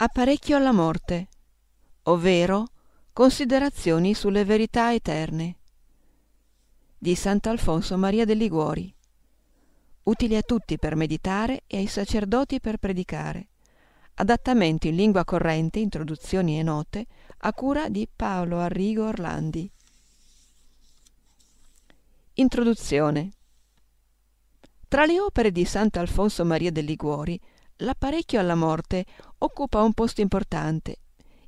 apparecchio alla morte, ovvero considerazioni sulle verità eterne di Sant'Alfonso Maria de Liguori, utili a tutti per meditare e ai sacerdoti per predicare, adattamento in lingua corrente, introduzioni e note, a cura di Paolo Arrigo Orlandi. Introduzione. Tra le opere di Sant'Alfonso Maria de Liguori L'apparecchio alla morte occupa un posto importante.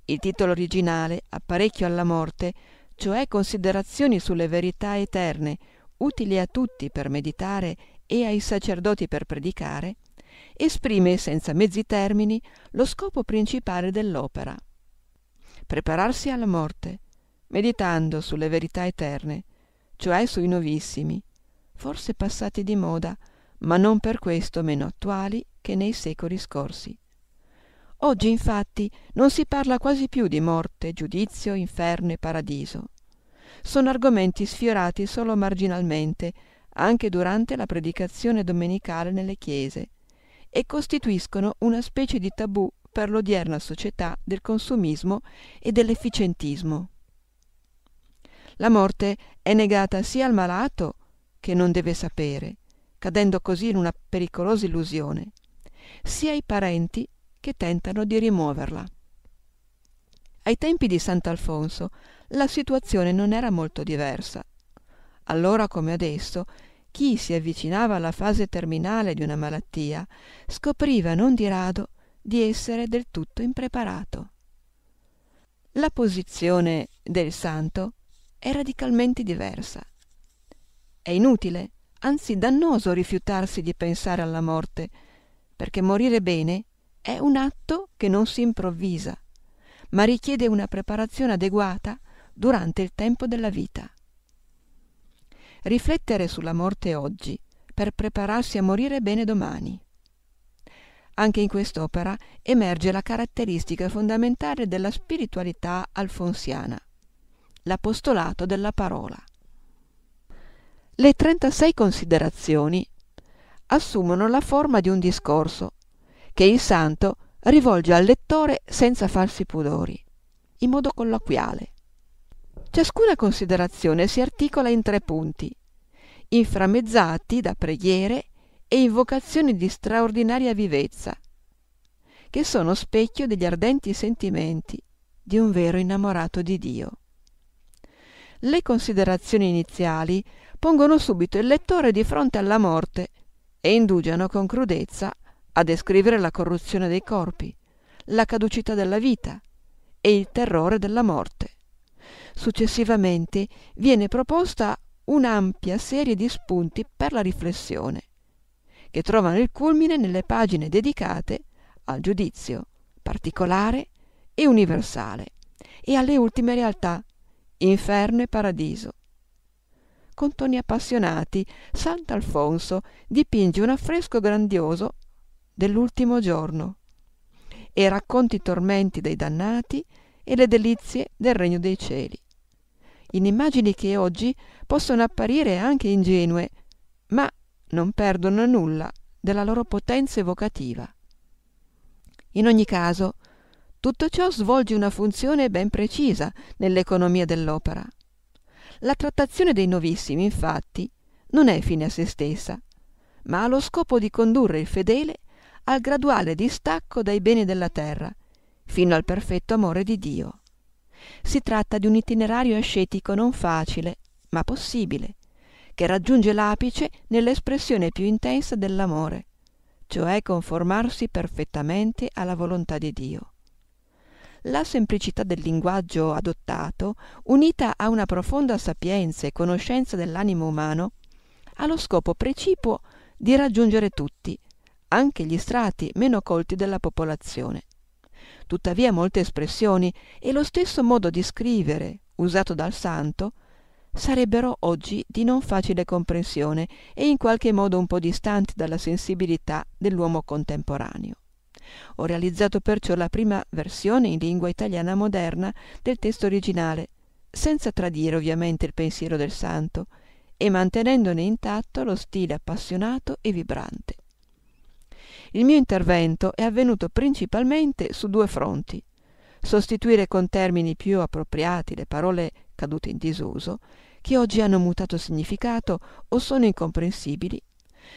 Il titolo originale, Apparecchio alla morte, cioè considerazioni sulle verità eterne, utili a tutti per meditare e ai sacerdoti per predicare, esprime senza mezzi termini lo scopo principale dell'opera. Prepararsi alla morte, meditando sulle verità eterne, cioè sui novissimi, forse passati di moda, ma non per questo meno attuali che nei secoli scorsi. Oggi infatti non si parla quasi più di morte, giudizio, inferno e paradiso. Sono argomenti sfiorati solo marginalmente, anche durante la predicazione domenicale nelle chiese, e costituiscono una specie di tabù per l'odierna società del consumismo e dell'efficientismo. La morte è negata sia al malato, che non deve sapere, cadendo così in una pericolosa illusione, sia i parenti che tentano di rimuoverla. Ai tempi di Sant'Alfonso la situazione non era molto diversa. Allora come adesso, chi si avvicinava alla fase terminale di una malattia scopriva non di rado di essere del tutto impreparato. La posizione del santo è radicalmente diversa. È inutile, anzi dannoso rifiutarsi di pensare alla morte perché morire bene è un atto che non si improvvisa, ma richiede una preparazione adeguata durante il tempo della vita. Riflettere sulla morte oggi per prepararsi a morire bene domani. Anche in quest'opera emerge la caratteristica fondamentale della spiritualità alfonsiana, l'apostolato della parola. Le 36 considerazioni assumono la forma di un discorso che il santo rivolge al lettore senza falsi pudori, in modo colloquiale. Ciascuna considerazione si articola in tre punti, inframmezzati da preghiere e invocazioni di straordinaria vivezza, che sono specchio degli ardenti sentimenti di un vero innamorato di Dio. Le considerazioni iniziali pongono subito il lettore di fronte alla morte e indugiano con crudezza a descrivere la corruzione dei corpi, la caducità della vita e il terrore della morte. Successivamente viene proposta un'ampia serie di spunti per la riflessione, che trovano il culmine nelle pagine dedicate al giudizio particolare e universale e alle ultime realtà, inferno e paradiso, con toni appassionati, Sant'Alfonso dipinge un affresco grandioso dell'ultimo giorno e racconti i tormenti dei dannati e le delizie del regno dei cieli. In immagini che oggi possono apparire anche ingenue, ma non perdono nulla della loro potenza evocativa. In ogni caso, tutto ciò svolge una funzione ben precisa nell'economia dell'opera. La trattazione dei novissimi, infatti, non è fine a se stessa, ma ha lo scopo di condurre il fedele al graduale distacco dai beni della terra, fino al perfetto amore di Dio. Si tratta di un itinerario ascetico non facile, ma possibile, che raggiunge l'apice nell'espressione più intensa dell'amore, cioè conformarsi perfettamente alla volontà di Dio la semplicità del linguaggio adottato, unita a una profonda sapienza e conoscenza dell'animo umano, ha lo scopo precipuo di raggiungere tutti, anche gli strati meno colti della popolazione. Tuttavia molte espressioni e lo stesso modo di scrivere usato dal santo sarebbero oggi di non facile comprensione e in qualche modo un po' distanti dalla sensibilità dell'uomo contemporaneo. Ho realizzato perciò la prima versione in lingua italiana moderna del testo originale, senza tradire ovviamente il pensiero del santo, e mantenendone intatto lo stile appassionato e vibrante. Il mio intervento è avvenuto principalmente su due fronti. Sostituire con termini più appropriati le parole cadute in disuso, che oggi hanno mutato significato o sono incomprensibili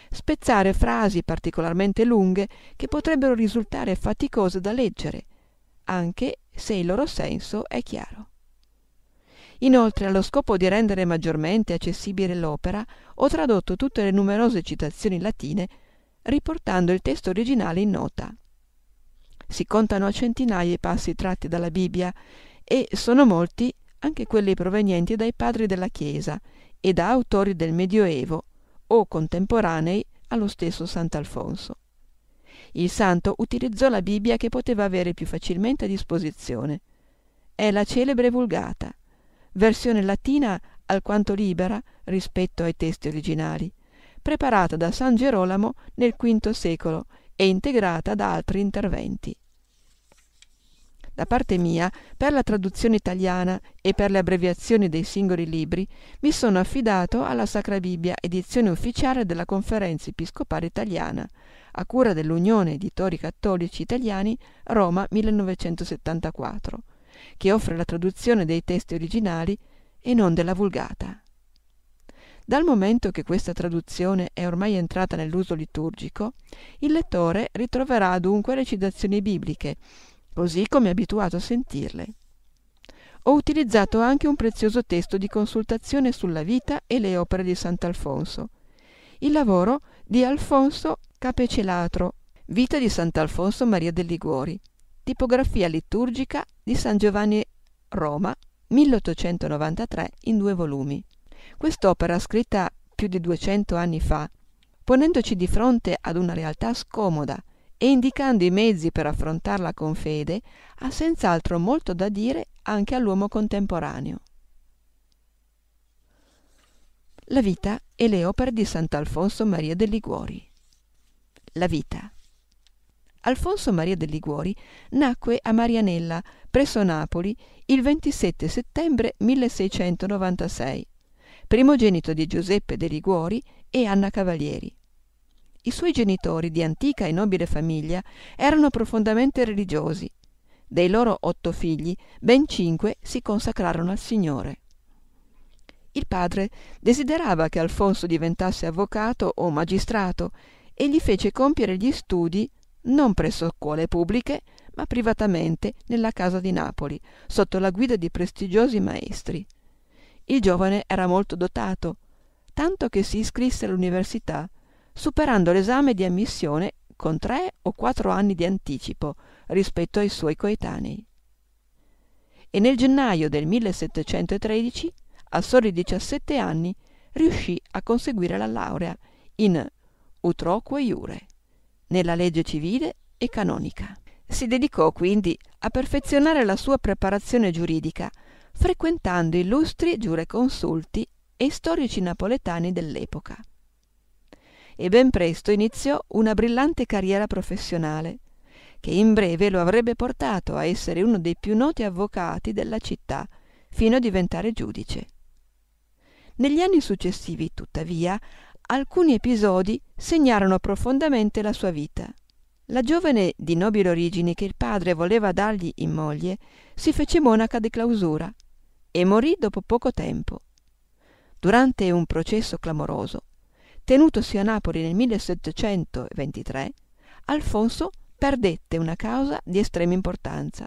spezzare frasi particolarmente lunghe che potrebbero risultare faticose da leggere, anche se il loro senso è chiaro. Inoltre, allo scopo di rendere maggiormente accessibile l'opera, ho tradotto tutte le numerose citazioni latine, riportando il testo originale in nota. Si contano a centinaia i passi tratti dalla Bibbia e sono molti anche quelli provenienti dai padri della Chiesa e da autori del Medioevo o contemporanei allo stesso Sant'Alfonso. Il santo utilizzò la Bibbia che poteva avere più facilmente a disposizione. È la celebre Vulgata, versione latina alquanto libera rispetto ai testi originali, preparata da San Gerolamo nel V secolo e integrata da altri interventi da parte mia, per la traduzione italiana e per le abbreviazioni dei singoli libri, mi sono affidato alla Sacra Bibbia, edizione ufficiale della Conferenza Episcopale Italiana, a cura dell'Unione Editori Cattolici Italiani, Roma 1974, che offre la traduzione dei testi originali e non della vulgata. Dal momento che questa traduzione è ormai entrata nell'uso liturgico, il lettore ritroverà dunque le citazioni bibliche così come abituato a sentirle. Ho utilizzato anche un prezioso testo di consultazione sulla vita e le opere di Sant'Alfonso, il lavoro di Alfonso Capecelatro, Vita di Sant'Alfonso Maria del Liguori, tipografia liturgica di San Giovanni Roma, 1893, in due volumi. Quest'opera, scritta più di 200 anni fa, ponendoci di fronte ad una realtà scomoda, e indicando i mezzi per affrontarla con fede, ha senz'altro molto da dire anche all'uomo contemporaneo. La vita e le opere di Sant'Alfonso Maria de Liguori. La vita. Alfonso Maria de Liguori nacque a Marianella, presso Napoli, il 27 settembre 1696, primogenito di Giuseppe de Liguori e Anna Cavalieri. I suoi genitori, di antica e nobile famiglia, erano profondamente religiosi. Dei loro otto figli, ben cinque si consacrarono al Signore. Il padre desiderava che Alfonso diventasse avvocato o magistrato e gli fece compiere gli studi non presso scuole pubbliche, ma privatamente nella casa di Napoli, sotto la guida di prestigiosi maestri. Il giovane era molto dotato, tanto che si iscrisse all'università superando l'esame di ammissione con tre o quattro anni di anticipo rispetto ai suoi coetanei. E nel gennaio del 1713, a soli 17 anni, riuscì a conseguire la laurea in utroque iure, nella legge civile e canonica. Si dedicò quindi a perfezionare la sua preparazione giuridica, frequentando illustri giureconsulti e storici napoletani dell'epoca e ben presto iniziò una brillante carriera professionale, che in breve lo avrebbe portato a essere uno dei più noti avvocati della città, fino a diventare giudice. Negli anni successivi, tuttavia, alcuni episodi segnarono profondamente la sua vita. La giovane di nobili origini che il padre voleva dargli in moglie si fece monaca di clausura e morì dopo poco tempo. Durante un processo clamoroso, Tenutosi a Napoli nel 1723, Alfonso perdette una causa di estrema importanza,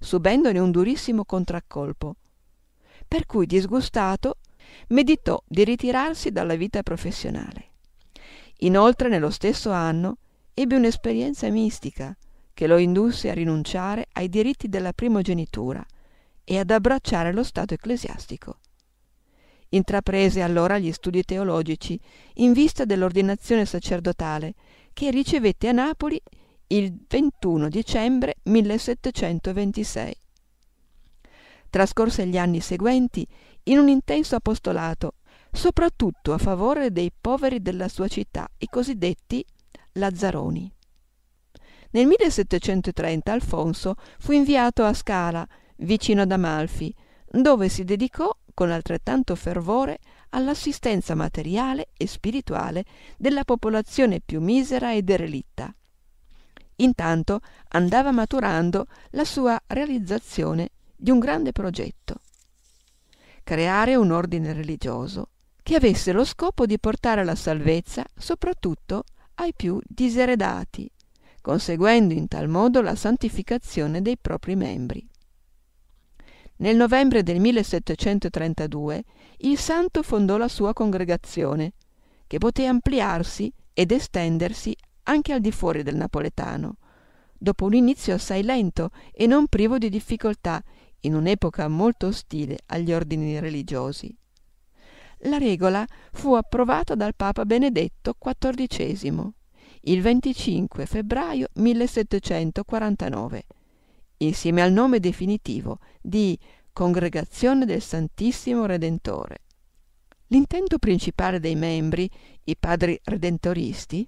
subendone un durissimo contraccolpo, per cui disgustato meditò di ritirarsi dalla vita professionale. Inoltre nello stesso anno ebbe un'esperienza mistica che lo indusse a rinunciare ai diritti della primogenitura e ad abbracciare lo stato ecclesiastico. Intraprese allora gli studi teologici in vista dell'ordinazione sacerdotale che ricevette a Napoli il 21 dicembre 1726. Trascorse gli anni seguenti in un intenso apostolato, soprattutto a favore dei poveri della sua città, i cosiddetti Lazzaroni. Nel 1730 Alfonso fu inviato a Scala, vicino ad Amalfi, dove si dedicò con altrettanto fervore all'assistenza materiale e spirituale della popolazione più misera e derelitta. Intanto andava maturando la sua realizzazione di un grande progetto. Creare un ordine religioso che avesse lo scopo di portare la salvezza soprattutto ai più diseredati, conseguendo in tal modo la santificazione dei propri membri. Nel novembre del 1732 il santo fondò la sua congregazione, che poté ampliarsi ed estendersi anche al di fuori del napoletano, dopo un inizio assai lento e non privo di difficoltà, in un'epoca molto ostile agli ordini religiosi. La regola fu approvata dal Papa Benedetto XIV il 25 febbraio 1749 insieme al nome definitivo di Congregazione del Santissimo Redentore. L'intento principale dei membri, i padri redentoristi,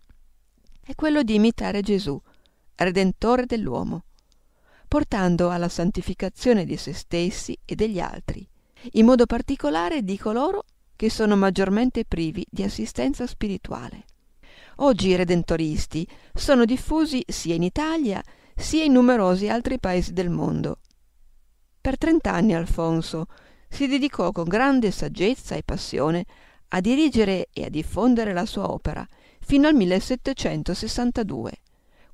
è quello di imitare Gesù, Redentore dell'uomo, portando alla santificazione di se stessi e degli altri, in modo particolare di coloro che sono maggiormente privi di assistenza spirituale. Oggi i redentoristi sono diffusi sia in Italia sia in numerosi altri paesi del mondo. Per trent'anni Alfonso si dedicò con grande saggezza e passione a dirigere e a diffondere la sua opera fino al 1762,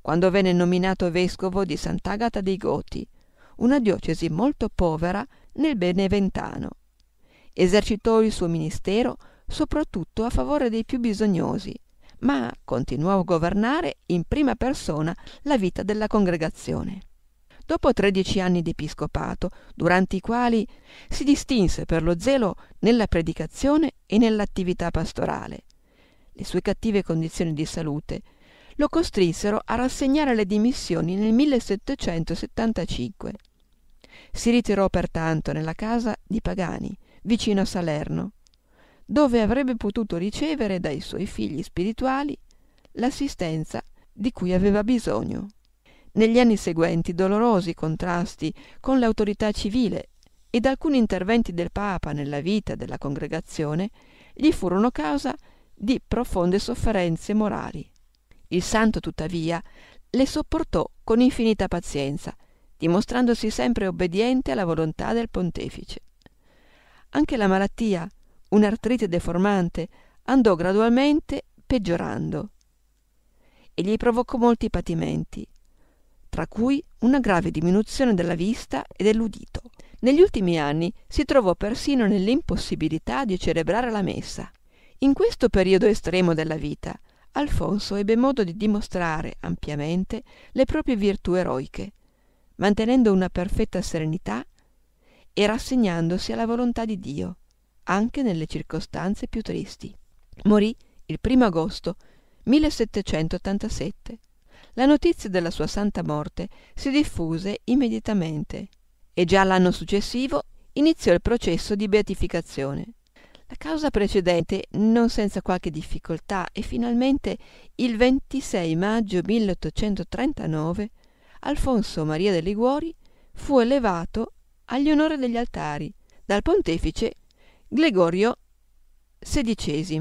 quando venne nominato vescovo di Sant'Agata dei Goti, una diocesi molto povera nel Beneventano. Esercitò il suo ministero soprattutto a favore dei più bisognosi, ma continuò a governare in prima persona la vita della congregazione. Dopo tredici anni di episcopato, durante i quali si distinse per lo zelo nella predicazione e nell'attività pastorale, le sue cattive condizioni di salute lo costrinsero a rassegnare le dimissioni nel 1775. Si ritirò pertanto nella casa di Pagani, vicino a Salerno, dove avrebbe potuto ricevere dai suoi figli spirituali l'assistenza di cui aveva bisogno. Negli anni seguenti dolorosi contrasti con l'autorità civile ed alcuni interventi del Papa nella vita della congregazione gli furono causa di profonde sofferenze morali. Il santo, tuttavia, le sopportò con infinita pazienza, dimostrandosi sempre obbediente alla volontà del pontefice. Anche la malattia, un'artrite deformante, andò gradualmente peggiorando e gli provocò molti patimenti, tra cui una grave diminuzione della vista e dell'udito. Negli ultimi anni si trovò persino nell'impossibilità di celebrare la messa. In questo periodo estremo della vita, Alfonso ebbe modo di dimostrare ampiamente le proprie virtù eroiche, mantenendo una perfetta serenità e rassegnandosi alla volontà di Dio anche nelle circostanze più tristi. Morì il primo agosto 1787. La notizia della sua santa morte si diffuse immediatamente e già l'anno successivo iniziò il processo di beatificazione. La causa precedente, non senza qualche difficoltà, e finalmente il 26 maggio 1839 Alfonso Maria de Liguori fu elevato agli onori degli altari dal pontefice Gregorio XVI.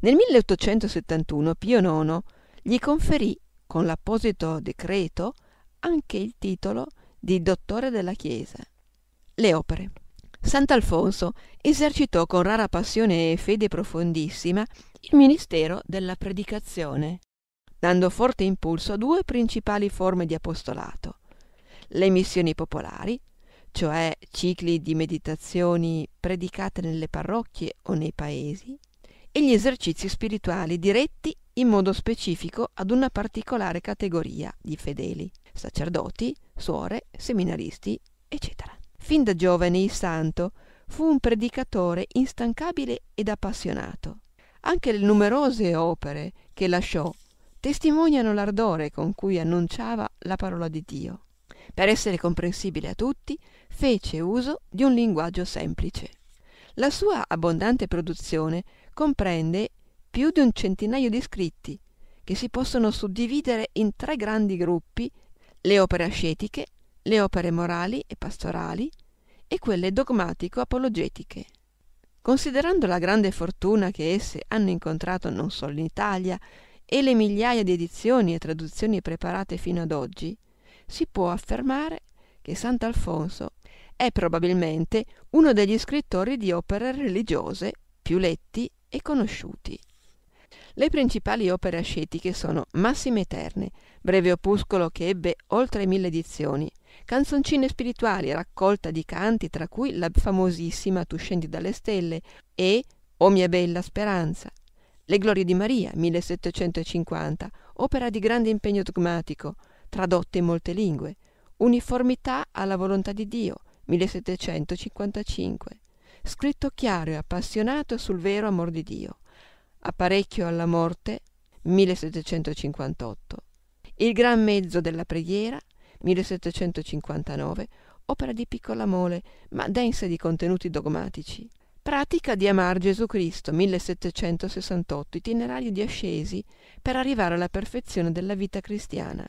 Nel 1871 Pio IX gli conferì con l'apposito decreto anche il titolo di dottore della Chiesa. Le opere. Sant'Alfonso esercitò con rara passione e fede profondissima il ministero della predicazione, dando forte impulso a due principali forme di apostolato, le missioni popolari, cioè cicli di meditazioni predicate nelle parrocchie o nei paesi, e gli esercizi spirituali diretti in modo specifico ad una particolare categoria di fedeli, sacerdoti, suore, seminaristi, eccetera. Fin da giovane il santo fu un predicatore instancabile ed appassionato. Anche le numerose opere che lasciò testimoniano l'ardore con cui annunciava la parola di Dio. Per essere comprensibile a tutti, fece uso di un linguaggio semplice. La sua abbondante produzione comprende più di un centinaio di scritti, che si possono suddividere in tre grandi gruppi, le opere ascetiche, le opere morali e pastorali e quelle dogmatico-apologetiche. Considerando la grande fortuna che esse hanno incontrato non solo in Italia e le migliaia di edizioni e traduzioni preparate fino ad oggi, si può affermare che Sant'Alfonso è probabilmente uno degli scrittori di opere religiose più letti e conosciuti. Le principali opere ascetiche sono Massime Eterne, breve opuscolo che ebbe oltre mille edizioni, canzoncine spirituali, raccolta di canti tra cui la famosissima Tu scendi dalle stelle e O mia bella speranza, Le glorie di Maria 1750, opera di grande impegno dogmatico, tradotte in molte lingue. Uniformità alla volontà di Dio, 1755. Scritto chiaro e appassionato sul vero amor di Dio. Apparecchio alla morte, 1758. Il gran mezzo della preghiera, 1759, opera di piccola mole, ma densa di contenuti dogmatici. Pratica di amar Gesù Cristo, 1768, itinerario di ascesi per arrivare alla perfezione della vita cristiana.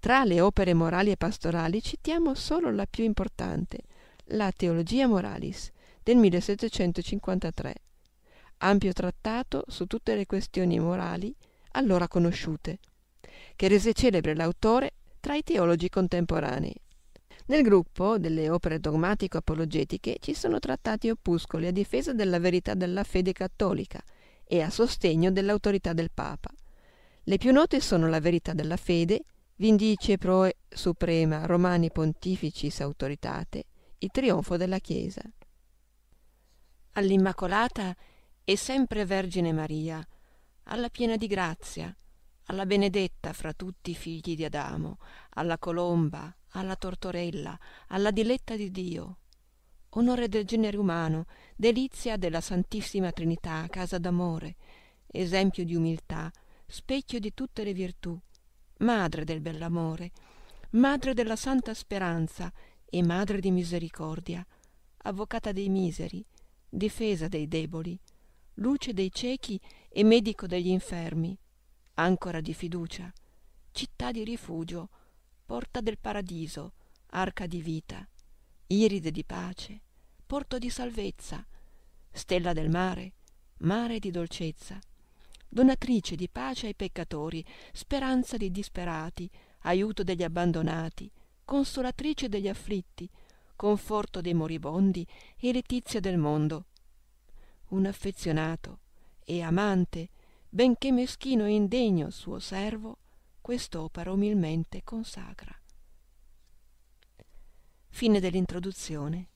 Tra le opere morali e pastorali citiamo solo la più importante, la Teologia Moralis del 1753, ampio trattato su tutte le questioni morali allora conosciute, che rese celebre l'autore tra i teologi contemporanei. Nel gruppo delle opere dogmatico-apologetiche ci sono trattati opuscoli a difesa della verità della fede cattolica e a sostegno dell'autorità del Papa. Le più note sono La verità della fede, vindice pro suprema Romani Pontificis Autoritate il trionfo della Chiesa. All'Immacolata e sempre Vergine Maria, alla piena di grazia, alla benedetta fra tutti i figli di Adamo, alla colomba, alla tortorella, alla diletta di Dio. Onore del genere umano, delizia della Santissima Trinità, casa d'amore, esempio di umiltà, specchio di tutte le virtù, madre del bell'amore, madre della santa speranza e madre di misericordia, avvocata dei miseri, difesa dei deboli, luce dei ciechi e medico degli infermi, ancora di fiducia, città di rifugio, porta del paradiso, arca di vita, iride di pace, porto di salvezza, stella del mare, mare di dolcezza, donatrice di pace ai peccatori, speranza dei disperati, aiuto degli abbandonati, consolatrice degli afflitti, conforto dei moribondi e letizia del mondo. Un affezionato e amante, benché meschino e indegno suo servo, quest'opera umilmente consacra. Fine dell'introduzione.